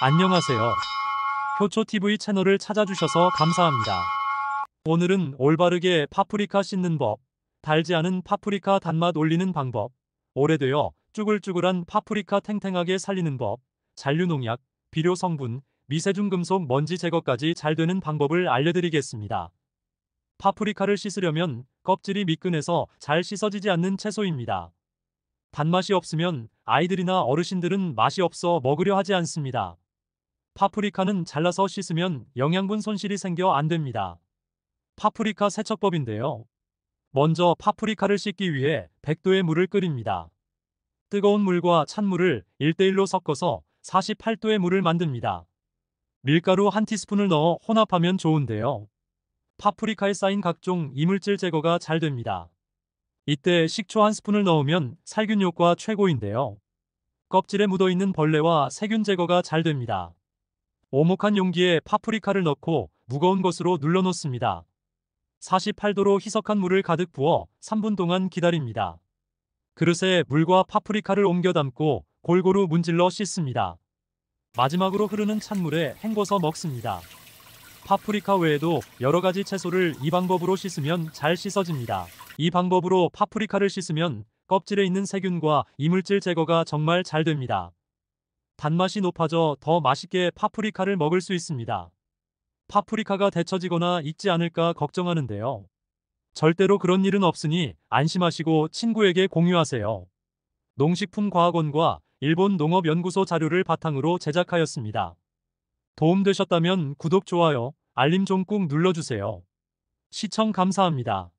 안녕하세요. 효초TV 채널을 찾아주셔서 감사합니다. 오늘은 올바르게 파프리카 씻는 법, 달지 않은 파프리카 단맛 올리는 방법, 오래되어 쭈글쭈글한 파프리카 탱탱하게 살리는 법, 잔류농약, 비료 성분, 미세중 금속 먼지 제거까지 잘 되는 방법을 알려드리겠습니다. 파프리카를 씻으려면 껍질이 미끈해서 잘 씻어지지 않는 채소입니다. 단맛이 없으면 아이들이나 어르신들은 맛이 없어 먹으려 하지 않습니다. 파프리카는 잘라서 씻으면 영양분 손실이 생겨 안 됩니다. 파프리카 세척법인데요. 먼저 파프리카를 씻기 위해 100도의 물을 끓입니다. 뜨거운 물과 찬물을 1대1로 섞어서 48도의 물을 만듭니다. 밀가루 한 티스푼을 넣어 혼합하면 좋은데요. 파프리카에 쌓인 각종 이물질 제거가 잘 됩니다. 이때 식초 한 스푼을 넣으면 살균 효과 최고인데요. 껍질에 묻어있는 벌레와 세균 제거가 잘 됩니다. 오목한 용기에 파프리카를 넣고 무거운 것으로 눌러놓습니다. 48도로 희석한 물을 가득 부어 3분 동안 기다립니다. 그릇에 물과 파프리카를 옮겨 담고 골고루 문질러 씻습니다. 마지막으로 흐르는 찬물에 헹궈서 먹습니다. 파프리카 외에도 여러 가지 채소를 이 방법으로 씻으면 잘 씻어집니다. 이 방법으로 파프리카를 씻으면 껍질에 있는 세균과 이물질 제거가 정말 잘 됩니다. 단맛이 높아져 더 맛있게 파프리카를 먹을 수 있습니다. 파프리카가 데쳐지거나 익지 않을까 걱정하는데요. 절대로 그런 일은 없으니 안심하시고 친구에게 공유하세요. 농식품과학원과 일본 농업연구소 자료를 바탕으로 제작하였습니다. 도움되셨다면 구독, 좋아요, 알림 종 꾹 눌러주세요. 시청 감사합니다.